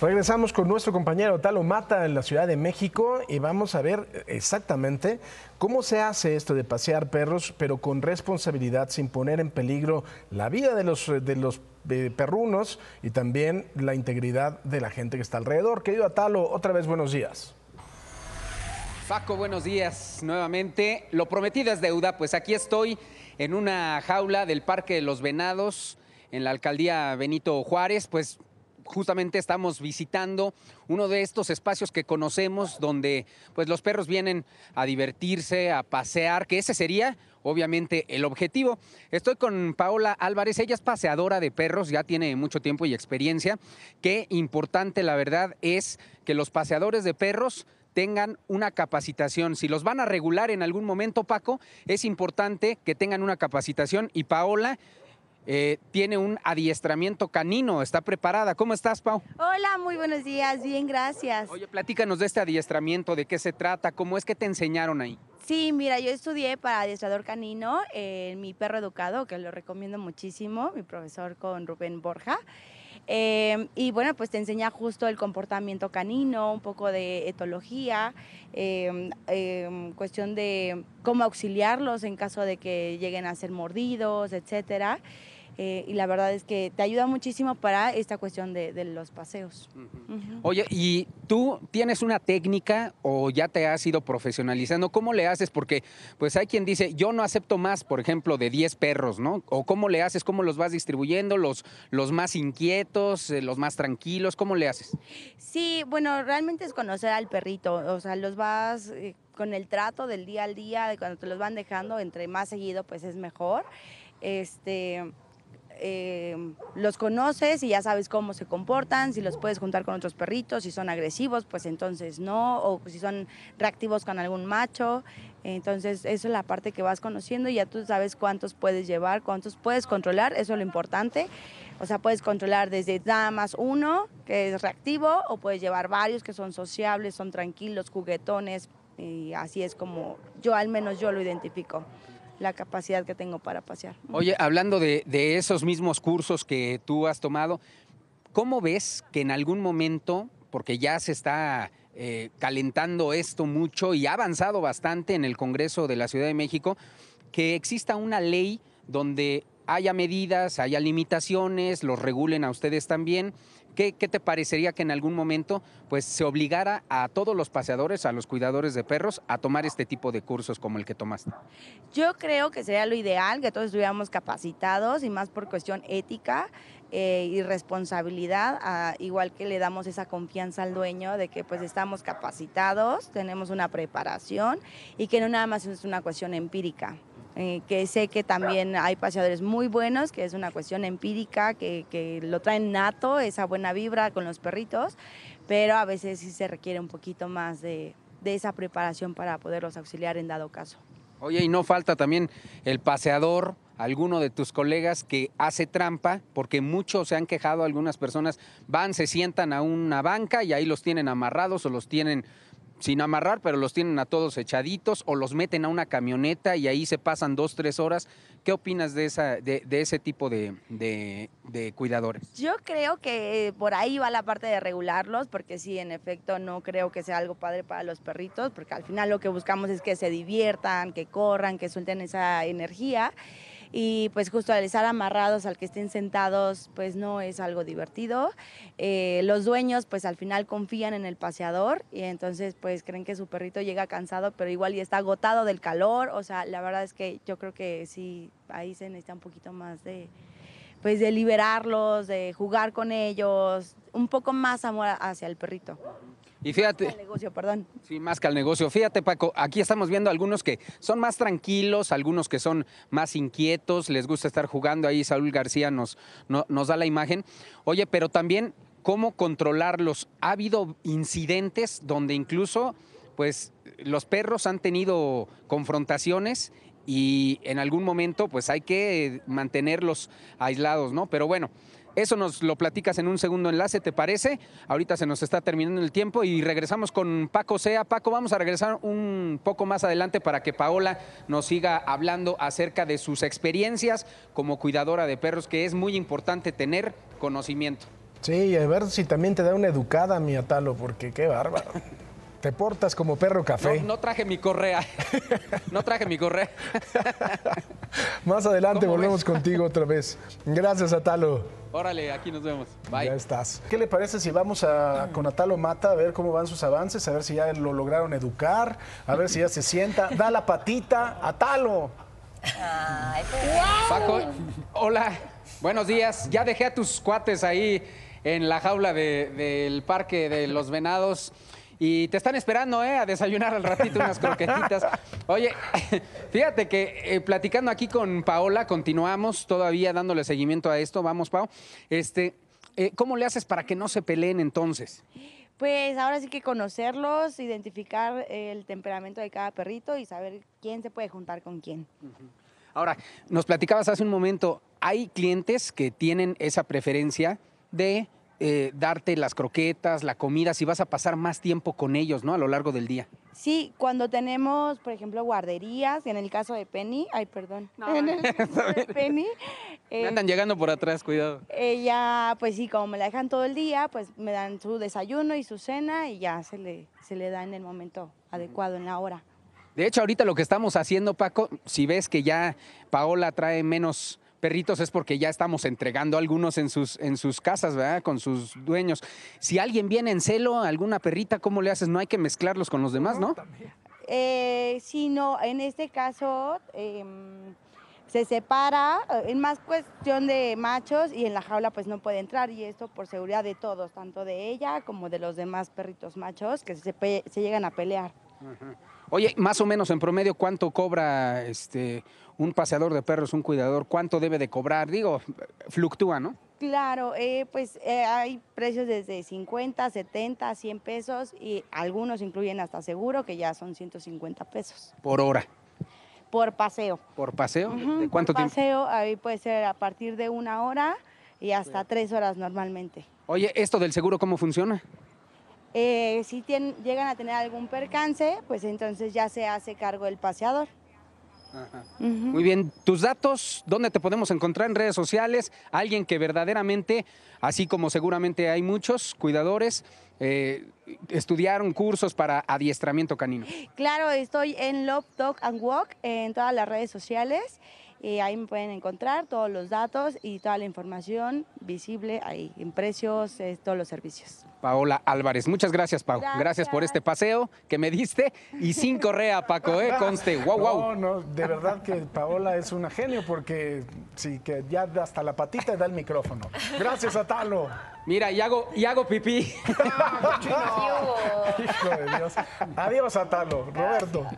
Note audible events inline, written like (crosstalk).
Regresamos con nuestro compañero Talo Mata en la Ciudad de México y vamos a ver exactamente cómo se hace esto de pasear perros, pero con responsabilidad, sin poner en peligro la vida de los, de los eh, perrunos y también la integridad de la gente que está alrededor. Querido Talo, otra vez buenos días. Paco, buenos días nuevamente. Lo prometido es deuda, pues aquí estoy en una jaula del Parque de los Venados, en la alcaldía Benito Juárez, pues justamente estamos visitando uno de estos espacios que conocemos donde pues los perros vienen a divertirse, a pasear, que ese sería obviamente el objetivo. Estoy con Paola Álvarez, ella es paseadora de perros, ya tiene mucho tiempo y experiencia. Qué importante la verdad es que los paseadores de perros tengan una capacitación. Si los van a regular en algún momento, Paco, es importante que tengan una capacitación y Paola eh, tiene un adiestramiento canino, está preparada. ¿Cómo estás, Pau? Hola, muy buenos días, bien, gracias. Oye, platícanos de este adiestramiento, de qué se trata, cómo es que te enseñaron ahí. Sí, mira, yo estudié para adiestrador canino en mi perro educado, que lo recomiendo muchísimo, mi profesor con Rubén Borja. Em, y bueno, pues te enseña justo el comportamiento canino, un poco de etología, em, em, cuestión de cómo auxiliarlos en caso de que lleguen a ser mordidos, etcétera. Eh, y la verdad es que te ayuda muchísimo para esta cuestión de, los paseos. Oye, ¿y tú tienes una técnica o ya te has ido profesionalizando? ¿Cómo le haces? Porque pues hay quien dice, yo no acepto más, por ejemplo, de 10 perros, ¿no? ¿O cómo le haces? ¿Cómo los vas distribuyendo? ¿Los, los más inquietos, eh, los más tranquilos? ¿Cómo le haces? Sí, bueno, realmente es conocer al perrito, o sea, los vas... Eh, con el trato del día al día, de cuando te los van dejando, entre más seguido, pues es mejor. Este, eh, los conoces y ya sabes cómo se comportan, si los puedes juntar con otros perritos, si son agresivos, pues entonces no, o si son reactivos con algún macho. Entonces, eso es la parte que vas conociendo y ya tú sabes cuántos puedes llevar, cuántos puedes controlar, eso es lo importante. O sea, puedes controlar desde nada más uno, que es reactivo, o puedes llevar varios que son sociables, son tranquilos, juguetones, y así es como yo al menos yo lo identifico la capacidad que tengo para pasear. Oye, hablando de, esos mismos cursos que tú has tomado, ¿cómo ves que en algún momento, porque ya se está eh, calentando esto mucho y ha avanzado bastante en el Congreso de la Ciudad de México, que exista una ley donde haya medidas, haya limitaciones, los regulen a ustedes también ¿Qué, te parecería que en algún momento pues, se obligara a todos los paseadores, a los cuidadores de perros, a tomar este tipo de cursos como el que tomaste? Yo creo que sería lo ideal que todos estuviéramos capacitados y más por cuestión ética eh, y responsabilidad, igual que le damos esa confianza al dueño de que pues estamos capacitados, tenemos una preparación y que no nada más es una cuestión empírica. Eh, que sé que también hay paseadores muy buenos, que es una cuestión empírica, que, lo traen nato, esa buena vibra con los perritos, pero a veces sí se requiere un poquito más de, de esa preparación para poderlos auxiliar en dado caso. Oye, y no falta también el paseador, alguno de tus colegas que hace trampa, porque muchos se han quejado, algunas personas van, se sientan a una banca y ahí los tienen amarrados o los tienen sin amarrar, pero los tienen a todos echaditos o los meten a una camioneta y ahí se pasan dos, tres horas. ¿Qué opinas de, esa, de, de ese tipo de, de, cuidadores? Yo creo que eh, por ahí va la parte de regularlos, porque sí, en efecto, no creo que sea algo padre para los perritos, porque al final lo que buscamos es que se diviertan, que corran, que suelten esa energía. Y pues justo al estar amarrados, al que estén sentados, pues no es algo divertido. Eh, los dueños pues al final confían en el paseador y entonces pues pues, creen que su perrito llega cansado, pero igual y está agotado del calor. O sea, la verdad es que yo creo que sí, ahí se necesita un poquito más de, pues de liberarlos, de jugar con ellos, un poco más amor hacia el perrito. Y fíjate. Más que al negocio, perdón. Sí, más que al negocio. Fíjate, Paco, aquí estamos viendo algunos que son más tranquilos, algunos que son más inquietos, les gusta estar jugando. Ahí Saúl García nos, nos da la imagen. Oye, pero también cómo controlarlos. Ha habido incidentes donde incluso pues los perros han tenido confrontaciones y en algún momento pues hay que mantenerlos aislados, ¿no? Pero bueno, eso nos lo platicas en un segundo enlace, ¿te parece? Ahorita se nos está terminando el tiempo y regresamos con Paco Sea. Paco, vamos a regresar un poco más adelante para que Paola nos siga hablando acerca de sus experiencias como cuidadora de perros, que es muy importante tener conocimiento. Sí, a ver si también te da una educada, mi Atalo, porque qué bárbaro. Te portas como perro café. No, no traje mi correa. (laughs) No traje mi correa. Más adelante volvemos contigo otra vez. Gracias, Atalo. Órale, aquí nos vemos. Bye. Ya estás. ¿Qué le parece si vamos a, con Atalo Mata a ver cómo van sus avances, a ver si ya lo lograron educar, a ver si ya se sienta? Da la patita, Atalo. Pues. hola. Buenos días. Ya dejé a tus cuates ahí en la jaula del Parque de los Venados. Y te están esperando, ¿eh? A desayunar al ratito unas croquetitas. Oye, (laughs) fíjate que eh, platicando aquí con Paola, continuamos todavía dándole seguimiento a esto. Vamos, Pao. Este, eh, ¿Cómo le haces para que no se peleen entonces? Pues ahora sí que conocerlos, identificar el temperamento de cada perrito y saber quién se puede juntar con quién. Ahora, nos platicabas hace un momento, hay clientes que tienen esa preferencia de eh, darte las croquetas, la comida, si vas a pasar más tiempo con ellos, ¿no? A lo largo del día. Sí, cuando tenemos, por ejemplo, guarderías, en el caso de Penny, ay, perdón, en el caso de (laughs) Penny. Eh, andan llegando por atrás, cuidado. Ella, pues sí, como me la dejan todo el día, pues me dan su desayuno y su cena y ya se le, se le da en el momento adecuado, en la hora. De hecho, ahorita lo que estamos haciendo, Paco, si ves que ya Paola trae menos perritos es porque ya estamos entregando algunos en sus, en sus casas, ¿verdad? Con sus dueños. Si alguien viene en celo, alguna perrita, ¿cómo le haces? No hay que mezclarlos con los demás, ¿no? Eh, sí, no, en este caso em, se separa, eh, en más cuestión de machos y en la jaula pues no puede entrar y esto por seguridad de todos, tanto de ella como de los demás perritos machos que se, se llegan a pelear. Ajá. Oye, más o menos en promedio, ¿cuánto cobra este un paseador de perros, un cuidador? ¿Cuánto debe de cobrar? Digo, fluctúa, ¿no? Claro, eh, pues eh, hay precios desde 50, 70, 100 pesos y algunos incluyen hasta seguro que ya son 150 pesos. Por hora. Por paseo. ¿Por paseo? ¿De cuánto por paseo, ahí puede ser a partir de una hora y hasta tres horas normalmente. Oye, ¿esto del seguro cómo funciona? Eh, si tienen, llegan a tener algún percance, pues entonces ya se hace cargo el paseador. Muy bien, tus datos, ¿dónde te podemos encontrar en redes sociales? Alguien que verdaderamente, así como seguramente hay muchos cuidadores, eh, estudiaron cursos para adiestramiento canino. Claro, estoy en Love Dog and Walk en todas las redes sociales y eh, ahí me pueden encontrar todos los datos y toda la información visible ahí, en precios, todos los servicios. Paola Álvarez, muchas gracias, Pau. Gracias. por este paseo que me diste y sin correa, Paco, ¿eh? Conste, wow, wow. No, de verdad que Paola es una genio porque sí, que ya hasta la patita da el micrófono. Gracias, Atalo. Mira, y hago, y hago pipí. (laughs) Ah, Hijo de Dios. Adiós, Atalo. Roberto.